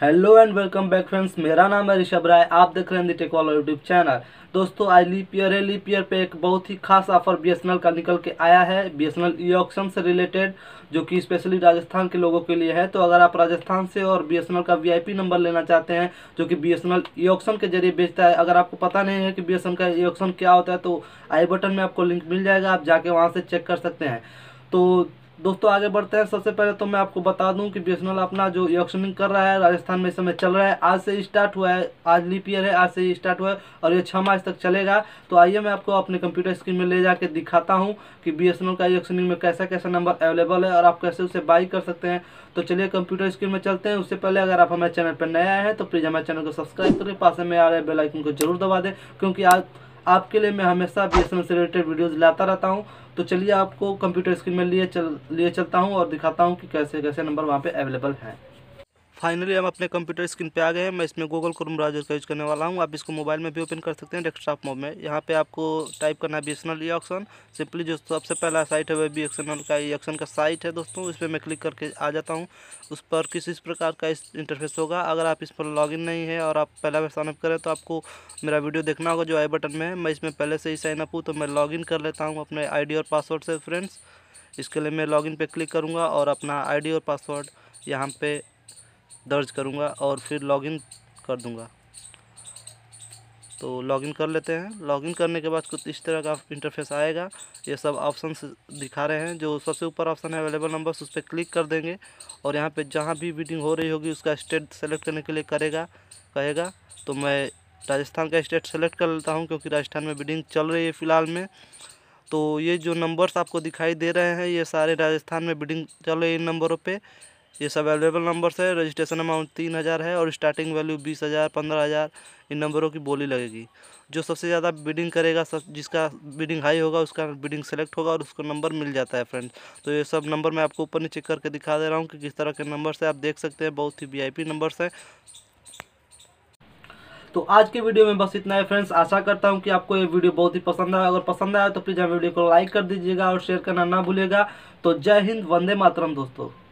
hello and welcome back friends मेरा नाम है ऋषभ राय आप देख रहे हैं दी टेकवाला यूट्यूब चैनल दोस्तों आज लीप ईयर है लीप ईयर पे एक बहुत ही खास ऑफर बी का निकल के आया है बी एस ई ऑक्शन से रिलेटेड जो कि स्पेशली राजस्थान के लोगों के लिए है तो अगर आप राजस्थान से और बी का वी नंबर लेना चाहते हैं जो कि बी एस ई ऑक्शन के जरिए बेचता है अगर आपको पता नहीं है कि बी का ई ऑक्शन क्या होता है तो आई बटन में आपको लिंक मिल जाएगा आप जाके वहाँ से चेक कर सकते हैं तो दोस्तों आगे बढ़ते हैं सबसे पहले तो मैं आपको बता दूं कि बी अपना जो ऑक्शनिंग कर रहा है राजस्थान में इस समय चल रहा है आज से स्टार्ट हुआ है आज लीप ईयर है आज से स्टार्ट हुआ है और ये छः मार्च तक चलेगा तो आइए मैं आपको अपने कंप्यूटर स्क्रीन में ले जाकर दिखाता हूँ कि बी का ऑक्शनिंग में कैसा कैसा नंबर अवेलेबल है और आप कैसे उसे बाई कर सकते हैं तो चलिए कंप्यूटर स्क्रीन में चलते हैं उससे पहले अगर आप हमारे चैनल पर नए आए हैं तो प्लीज़ हमारे चैनल को सब्सक्राइब करें पास में आ रहे बेलाइकन को जरूर दबा दें क्योंकि आज आपके लिए मैं हमेशा बी से रिलेटेड वीडियोज़ लाता रहता हूँ तो चलिए आपको कंप्यूटर स्क्रीन में लिए चल लिए चलता हूँ और दिखाता हूँ कि कैसे कैसे नंबर वहाँ पर अवेलेबल हैं फाइनली हम अपने कंप्यूटर स्क्रीन पे आ गए हैं मैं इसमें गूगल क्रोम ब्राउजर का यूज़ करने वाला हूँ आप इसको मोबाइल में भी ओपन कर सकते हैं डेस्कटॉप मोड में यहाँ पे आपको टाइप करना है बी ई ऑक्शन सिंपली जो सबसे पहला साइट है वह बी का ई e ऑक्शन का साइट है दोस्तों इस पर मैं क्लिक करके आ जाता हूँ उस पर किसी इस प्रकार का इंटरफेस होगा अगर आप इस पर इन नहीं है और आप पहला बार साइनअप करें तो आपको मेरा वीडियो देखना होगा जो आई बटन में है मैं इसमें पहले से ही साइनअप हूँ तो मैं इन कर लेता हूँ अपने डी और पासवर्ड से फ्रेंड्स इसके लिए मैं लॉगिन पे क्लिक करूँगा और अपना आईडी और पासवर्ड यहाँ पे दर्ज करूँगा और फिर लॉगिन कर दूँगा तो लॉगिन कर लेते हैं लॉगिन करने के बाद कुछ इस तरह का इंटरफेस आएगा ये सब ऑप्शन दिखा रहे हैं जो सबसे ऊपर ऑप्शन है अवेलेबल नंबर्स उस पर क्लिक कर देंगे और यहाँ पे जहाँ भी बीडिंग हो रही होगी उसका स्टेट सेलेक्ट करने के लिए करेगा कहेगा तो मैं राजस्थान का स्टेट सेलेक्ट कर लेता हूँ क्योंकि राजस्थान में बीडिंग चल रही है फ़िलहाल में तो ये जो नंबर्स आपको दिखाई दे रहे हैं ये सारे राजस्थान में बीडिंग चल रही है इन नंबरों पर ये सब अवेलेबल नंबर्स है रजिस्ट्रेशन अमाउंट तीन हज़ार है और स्टार्टिंग वैल्यू बीस हज़ार पंद्रह हज़ार इन नंबरों की बोली लगेगी जो सबसे ज़्यादा बिडिंग करेगा सब जिसका बिडिंग हाई होगा उसका बिडिंग सेलेक्ट होगा और उसको नंबर मिल जाता है फ्रेंड्स तो ये सब नंबर मैं आपको ऊपर नीचे करके दिखा दे रहा हूँ कि किस तरह के नंबर है आप देख सकते हैं बहुत ही वी नंबर्स हैं तो आज के वीडियो में बस इतना है फ्रेंड्स आशा करता हूँ कि आपको ये वीडियो बहुत ही पसंद आया अगर पसंद आया तो प्लीज़ हमें वीडियो को लाइक कर दीजिएगा और शेयर करना ना भूलेगा तो जय हिंद वंदे मातरम दोस्तों